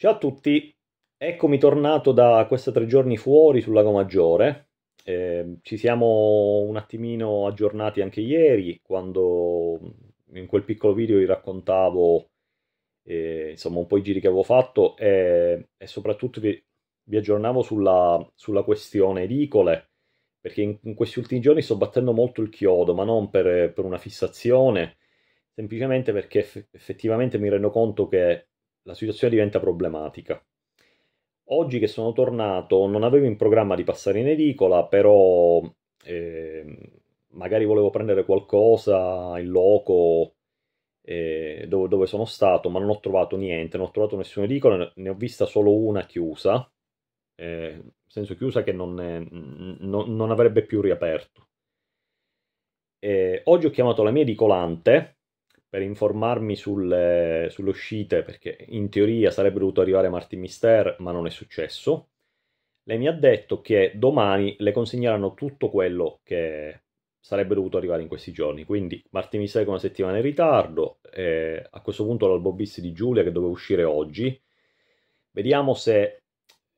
Ciao a tutti, eccomi tornato da questi tre giorni fuori sul Lago Maggiore. Eh, ci siamo un attimino aggiornati anche ieri, quando in quel piccolo video vi raccontavo eh, insomma un po' i giri che avevo fatto e, eh, e soprattutto vi, vi aggiornavo sulla, sulla, questione edicole, perché in, in, questi ultimi giorni sto battendo molto il chiodo, ma non per, per una fissazione, semplicemente perché eff effettivamente mi rendo conto che la situazione diventa problematica. Oggi che sono tornato non avevo in programma di passare in edicola, però eh, magari volevo prendere qualcosa in loco eh, dove, dove, sono stato, ma non ho trovato niente, non ho trovato nessuna edicola, ne ho vista solo una chiusa, eh, senso chiusa che non, è, non, non avrebbe più riaperto. Eh, oggi ho chiamato la mia edicolante per informarmi sulle, sulle uscite, perché in teoria sarebbe dovuto arrivare Martin Mister, ma non è successo. Lei mi ha detto che domani le consegneranno tutto quello che sarebbe dovuto arrivare in questi giorni. Quindi Martin Mister con una settimana in ritardo, eh, a questo punto l'albobisti di Giulia che doveva uscire oggi. Vediamo se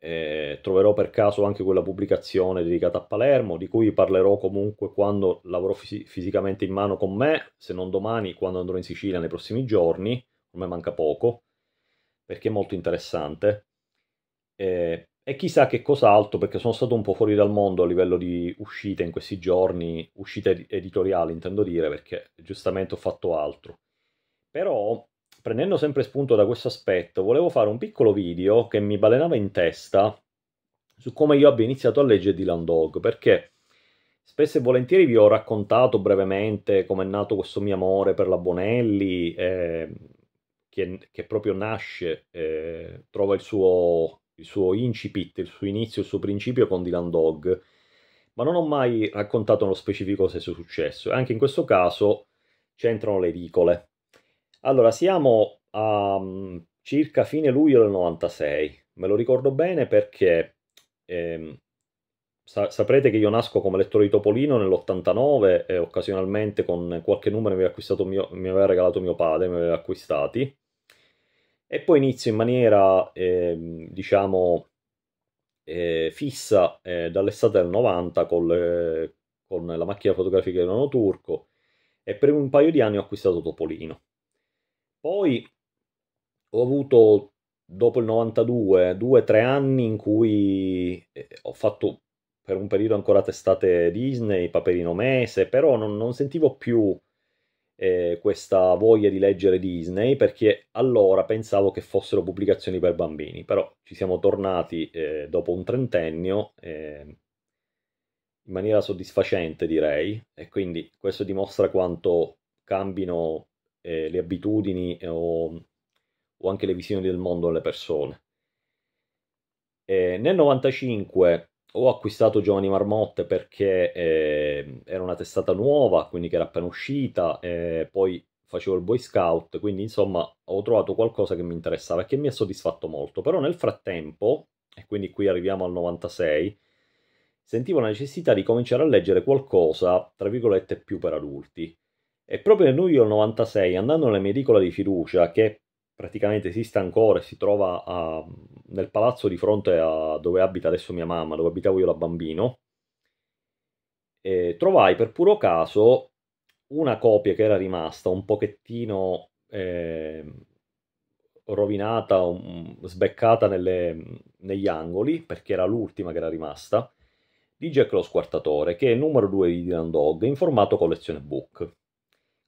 eh, troverò per caso anche quella pubblicazione dedicata a Palermo, di cui parlerò comunque quando l'avrò fis- fisicamente in mano con me, se non domani, quando andrò in Sicilia nei prossimi giorni, come manca poco, perché è molto interessante. Eh, e chissà che cos'altro, perché sono stato un po' fuori dal mondo a livello di uscite in questi giorni, uscite editoriali intendo dire, perché giustamente ho fatto altro. Però prendendo sempre spunto da questo aspetto, volevo fare un piccolo video che mi balenava in testa su come io abbia iniziato a leggere Dylan Dog, perché spesso e volentieri vi ho raccontato brevemente come è nato questo mio amore per la Bonelli, eh, che, che, proprio nasce, eh, trova il suo, il suo incipit, il suo inizio, il suo principio con Dylan Dog, ma non ho mai raccontato nello specifico se è successo. Anche in questo caso c'entrano le edicole. Allora, siamo a um, circa fine luglio del 96, me lo ricordo bene perché ehm, sa- saprete che io nasco come lettore di Topolino nell'89 e occasionalmente con qualche numero mi aveva, mio, mi aveva regalato mio padre, mi aveva acquistati. E poi inizio in maniera, ehm, diciamo, eh, fissa eh, dall'estate del 90 col, eh, con la macchina fotografica di Nono Turco e per un paio di anni ho acquistato Topolino. Poi ho avuto, dopo il 92, due o tre anni in cui eh, ho fatto per un periodo ancora testate Disney, Paperino Mese, però non, non sentivo più eh, questa voglia di leggere Disney perché allora pensavo che fossero pubblicazioni per bambini, però ci siamo tornati eh, dopo un trentennio eh, in maniera soddisfacente direi e quindi questo dimostra quanto cambino eh, le abitudini eh, o, o, anche le visioni del mondo alle persone. Eh, nel 95 ho acquistato Giovani Marmotte perché eh, era una testata nuova, quindi che era appena uscita, eh, poi facevo il Boy Scout, quindi insomma ho trovato qualcosa che mi interessava e che mi ha soddisfatto molto. Però nel frattempo, e quindi qui arriviamo al 96, sentivo la necessità di cominciare a leggere qualcosa, tra virgolette, più per adulti. E proprio nel luglio 96, andando edicola di Fiducia, che praticamente esiste ancora e si trova a, nel palazzo di fronte a dove abita adesso mia mamma, dove abitavo io da bambino, eh, trovai per puro caso una copia che era rimasta un pochettino eh, rovinata, um, sbeccata nelle, negli angoli, perché era l'ultima che era rimasta, di Jack lo Squartatore, che è il numero 2 di Dylan Dog, in formato collezione book.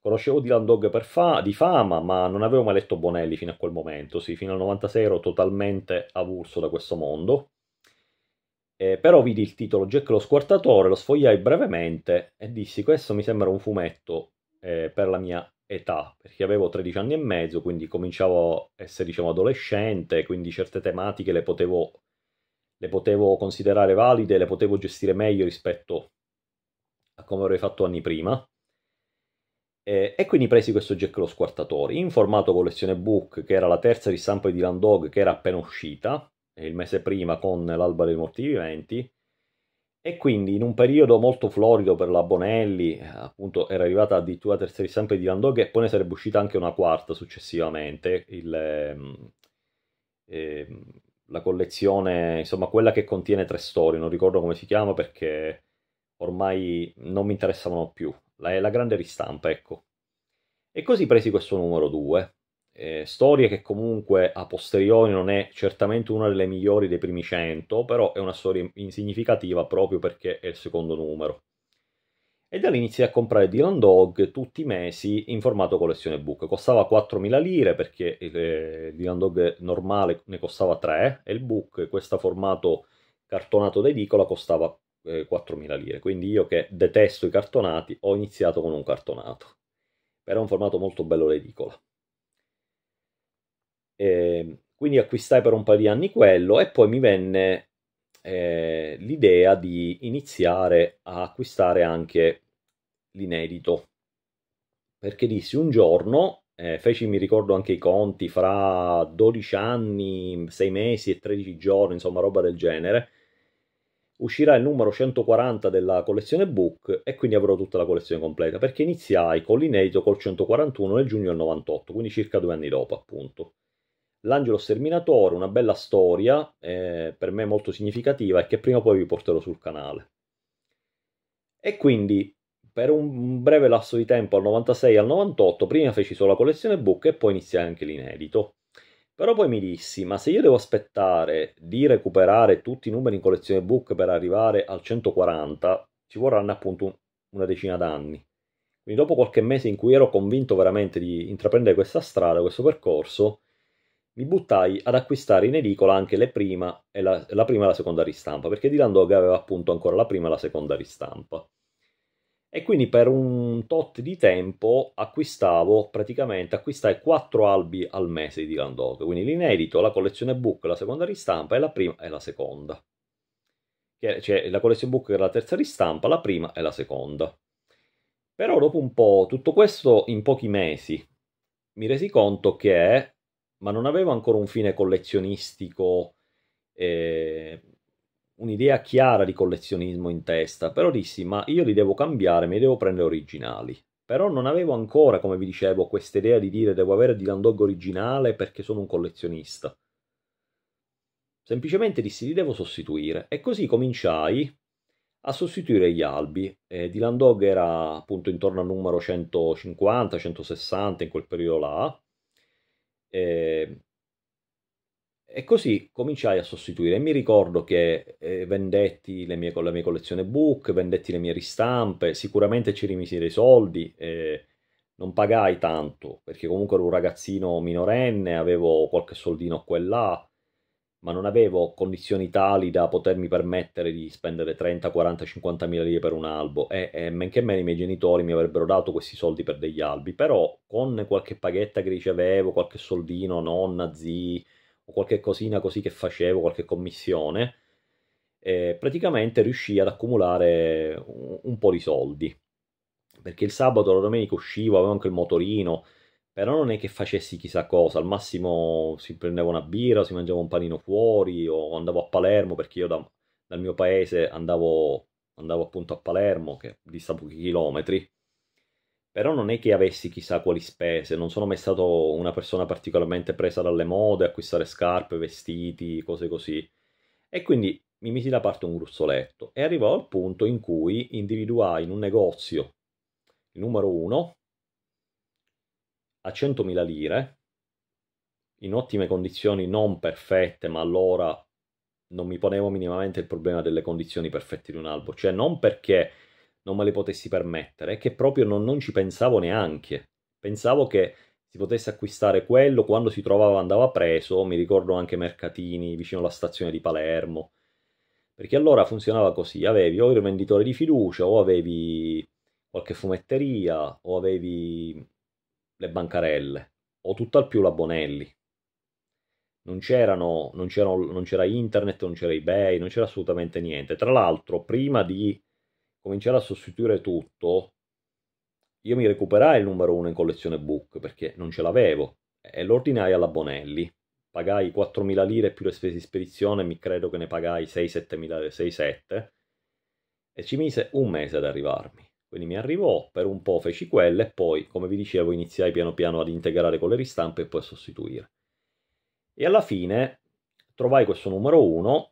Conoscevo Dylan Dog per fa- di fama, ma non avevo mai letto Bonelli fino a quel momento. Sì, fino al 96 ero totalmente avulso da questo mondo. Eh, però vidi il titolo Jack lo squartatore, lo sfogliai brevemente e dissi questo mi sembra un fumetto eh, per la mia età, perché avevo 13 anni e mezzo, quindi cominciavo a essere diciamo adolescente, quindi certe tematiche le potevo, le potevo considerare valide, le potevo gestire meglio rispetto a come avrei fatto anni prima. Eh, e quindi presi questo Jack lo Squartatore in formato collezione book, che era la terza ristampa di Land Dog, che era appena uscita eh, il mese prima con l'Alba dei Morti Viventi. E quindi in un periodo molto florido per la Bonelli, appunto era arrivata addirittura la terza ristampa di Land Dog e poi ne sarebbe uscita anche una quarta successivamente, il, eh, la collezione, insomma quella che contiene tre storie, non ricordo come si chiama perché ormai non mi interessavano più la, la grande ristampa, ecco. E così presi questo numero 2, eh, storia che comunque a posteriori non è certamente una delle migliori dei primi 100, però è una storia insignificativa proprio perché è il secondo numero. E da lì iniziai a comprare Dylan Dog tutti i mesi in formato collezione book. Costava 4.000 lire perché il eh, Dylan Dog normale ne costava 3 e il book, questo formato cartonato da edicola, costava eh, 4.000 lire. Quindi io che detesto i cartonati ho iniziato con un cartonato. Però è un formato molto bello l'edicola. E, ehm, quindi acquistai per un paio di anni quello e poi mi venne eh, l'idea di iniziare a acquistare anche l'inedito. Perché dissi un giorno, eh, feci mi ricordo anche i conti, fra 12 anni, 6 mesi e 13 giorni, insomma roba del genere, uscirà il numero 140 della collezione Book e quindi avrò tutta la collezione completa, perché iniziai con l'inedito col 141 nel giugno del 98, quindi circa due anni dopo appunto. L'Angelo Sterminatore, una bella storia, eh, per me molto significativa e che prima o poi vi porterò sul canale. E quindi per un breve lasso di tempo, al 96 al 98, prima feci solo la collezione book e poi iniziai anche l'inedito. Però poi mi dissi, ma se io devo aspettare di recuperare tutti i numeri in collezione book per arrivare al 140, ci vorranno appunto una decina d'anni. Quindi dopo qualche mese in cui ero convinto veramente di intraprendere questa strada, questo percorso, mi buttai ad acquistare in edicola anche le prima e la, la prima e la seconda ristampa, perché Dylan Dog aveva appunto ancora la prima e la seconda ristampa e quindi per un tot di tempo acquistavo praticamente acquistai quattro albi al mese di Dylan Dog, quindi l'inedito, la collezione book, la seconda ristampa e la prima e la seconda. Cioè la collezione book era la terza ristampa, la prima e la seconda. Però dopo un po', tutto questo in pochi mesi, mi resi conto che, ma non avevo ancora un fine collezionistico eh, un'idea chiara di collezionismo in testa, però dissi ma io li devo cambiare, mi devo prendere originali. Però non avevo ancora, come vi dicevo, questa idea di dire devo avere Dylan Dog originale perché sono un collezionista. Semplicemente dissi li devo sostituire e così cominciai a sostituire gli albi. Eh, Dylan Dog era appunto intorno al numero 150-160 in quel periodo là. Eh, e così cominciai a sostituire. Mi ricordo che eh, vendetti mie, la mia collezione book, vendetti le mie ristampe, sicuramente ci rimisi dei soldi, eh, non pagai tanto, perché comunque ero un ragazzino minorenne, avevo qualche soldino qua e là, ma non avevo condizioni tali da potermi permettere di spendere 30, 40, 50 mila lire per un albo e, e men che meno i miei genitori mi avrebbero dato questi soldi per degli albi, però con qualche paghetta che ricevevo, qualche soldino, nonna, zii o qualche cosina così che facevo, qualche commissione, eh, praticamente riuscii ad accumulare un, un, po' di soldi. Perché il sabato, la domenica uscivo, avevo anche il motorino, però non è che facessi chissà cosa, al massimo si prendeva una birra, si mangiava un panino fuori o andavo a Palermo perché io da, dal mio paese andavo, andavo appunto a Palermo che dista pochi chilometri però non è che avessi chissà quali spese, non sono mai stato una persona particolarmente presa dalle mode, acquistare scarpe, vestiti, cose così. E quindi mi misi da parte un gruzzoletto e arrivò al punto in cui individuai in un negozio il numero 1 a 100.000 lire, in ottime condizioni non perfette, ma allora non mi ponevo minimamente il problema delle condizioni perfette di un albo, cioè non perché non me le potessi permettere, che proprio non, non ci pensavo neanche. Pensavo che si potesse acquistare quello, quando si trovava andava preso, mi ricordo anche mercatini vicino alla stazione di Palermo, perché allora funzionava così, avevi o il venditore di fiducia, o avevi qualche fumetteria, o avevi le bancarelle, o tutt'al più la Bonelli. Non, c'erano, non, c'era internet, non c'era eBay, non c'era assolutamente niente. Tra l'altro, prima di cominciare a sostituire tutto, io mi recuperai il numero 1 in collezione book perché non ce l'avevo e lo ordinai alla Bonelli. Pagai 4.000 lire più le spese di spedizione, mi credo che ne pagai 6-7.000, e ci mise un mese ad arrivarmi. Quindi mi arrivò, per un po' feci quelle e poi, come vi dicevo, iniziai piano piano ad integrare con le ristampe e poi a sostituire. E alla fine trovai questo numero 1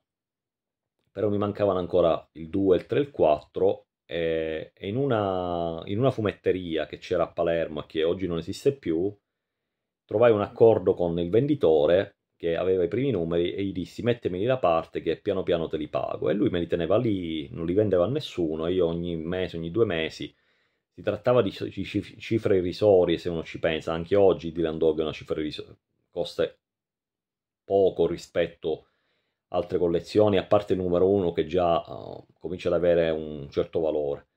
però mi mancavano ancora il 2, il 3 il 4 e, in, una, in una fumetteria che c'era a Palermo e che oggi non esiste più, trovai un accordo con il venditore che aveva i primi numeri e gli dissi mettemeli da parte che piano piano te li pago e lui me li teneva lì, non li vendeva a nessuno e io ogni mese, ogni due mesi si trattava di cifre irrisorie se uno ci pensa, anche oggi Dylan Dog è una cifra irrisoria, costa poco rispetto a altre collezioni, a parte il numero 1 che già uh, comincia ad avere un certo valore.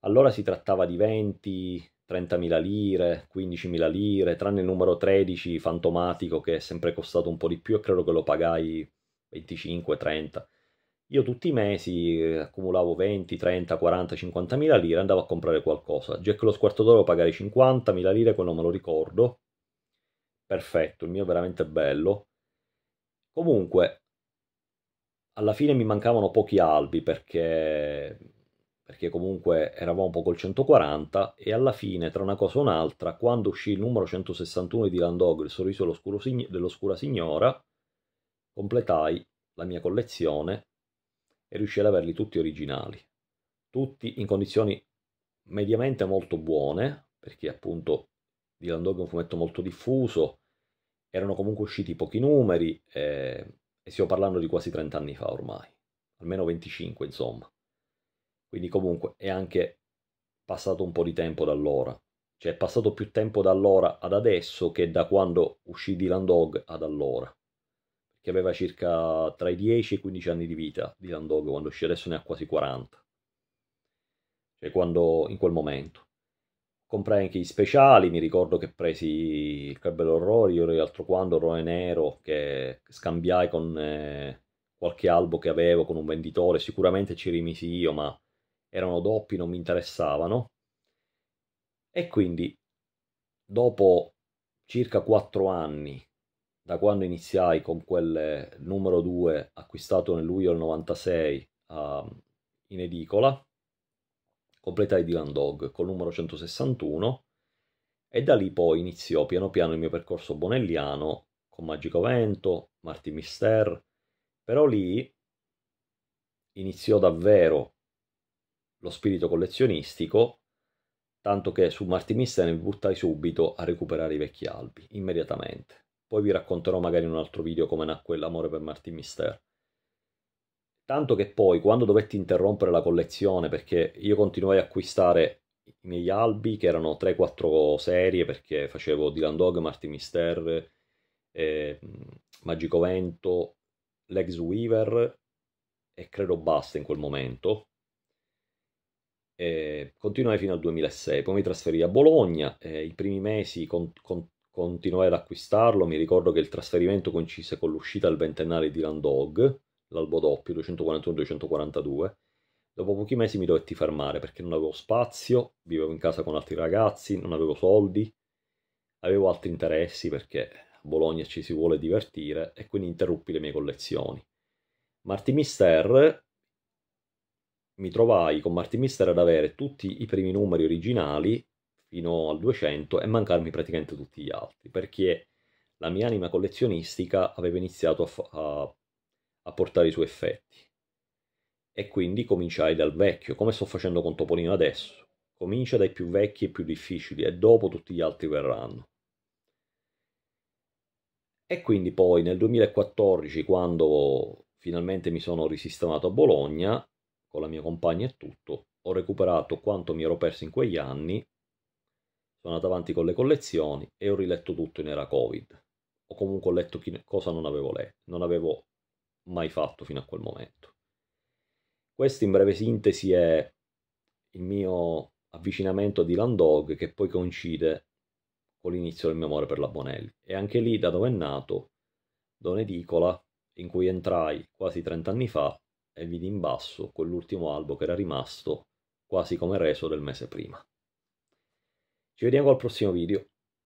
Allora si trattava di 20, 30.000 lire, 15.000 lire, tranne il numero 13 fantomatico che è sempre costato un po' di più e credo che lo pagai 25, 30. Io tutti i mesi eh, accumulavo 20, 30, 40, 50.000 lire, andavo a comprare qualcosa. Jack lo squarto d'oro pagai 50.000 lire, quello me lo ricordo. Perfetto, il mio è veramente bello. Comunque, alla fine mi mancavano pochi albi perché, perché comunque eravamo poco il 140 e alla fine tra una cosa e un'altra quando uscì il numero 161 di Landog il sorriso dell'oscura signora completai la mia collezione e riuscii ad averli tutti originali tutti in condizioni mediamente molto buone perché appunto di Landog è un fumetto molto diffuso erano comunque usciti pochi numeri eh, e stiamo parlando di quasi 30 anni fa ormai, almeno 25 insomma. Quindi comunque è anche passato un po' di tempo da allora. Cioè è passato più tempo da allora ad adesso che da quando uscì Dylan Dog ad allora. Perché aveva circa tra i 10 e i 15 anni di vita Dylan Dog quando uscì, adesso ne ha quasi 40. Cioè quando, in quel momento comprai anche i speciali, mi ricordo che presi il Club dell'Orrore, io e altro quando, Orrore Nero, che scambiai con eh, qualche albo che avevo, con un venditore, sicuramente ci rimisi io, ma erano doppi, non mi interessavano. E quindi, dopo circa 4 anni, da quando iniziai con quel numero 2 acquistato nel luglio del 96 uh, in edicola, completai Dylan Dog col numero 161 e da lì poi iniziò piano piano il mio percorso bonelliano con Magico Vento, Marti Mister, però lì iniziò davvero lo spirito collezionistico, tanto che su Marti Mister mi buttai subito a recuperare i vecchi albi, immediatamente. Poi vi racconterò magari in un altro video come nacque l'amore per Martin Mister. Tanto che poi quando dovetti interrompere la collezione perché io continuai a acquistare i miei albi che erano 3-4 serie perché facevo Dylan Dog, Martin Mister, eh, Magico Vento, Legs Weaver e credo basta in quel momento. E continuai fino al 2006, poi mi trasferì a Bologna, eh, i primi mesi con, con, continuai ad acquistarlo, mi ricordo che il trasferimento coincise con l'uscita al ventennale di Dylan Dog l'albo doppio 241-242. Dopo pochi mesi mi dovetti fermare perché non avevo spazio, vivevo in casa con altri ragazzi, non avevo soldi, avevo altri interessi perché a Bologna ci si vuole divertire e quindi interruppi le mie collezioni. Marti Mister mi trovai con Marti Mister ad avere tutti i primi numeri originali fino al 200 e mancarmi praticamente tutti gli altri perché la mia anima collezionistica aveva iniziato a, a a portare i suoi effetti. E quindi cominciai dal vecchio, come sto facendo con Topolino adesso. Comincia dai più vecchi e più difficili e dopo tutti gli altri verranno. E quindi poi nel 2014, quando finalmente mi sono risistemato a Bologna, con la mia compagna e tutto, ho recuperato quanto mi ero perso in quegli anni, sono andato avanti con le collezioni e ho riletto tutto in era Covid. O comunque ho letto cosa non avevo, letto, non avevo mai fatto fino a quel momento. Questo in breve sintesi è il mio avvicinamento a Dylan Dog che poi coincide con l'inizio del mio amore per la Bonelli. E anche lì da dove è nato Don Edicola, in cui entrai quasi 30 anni fa e vidi in basso quell'ultimo albo che era rimasto quasi come reso del mese prima. Ci vediamo al prossimo video.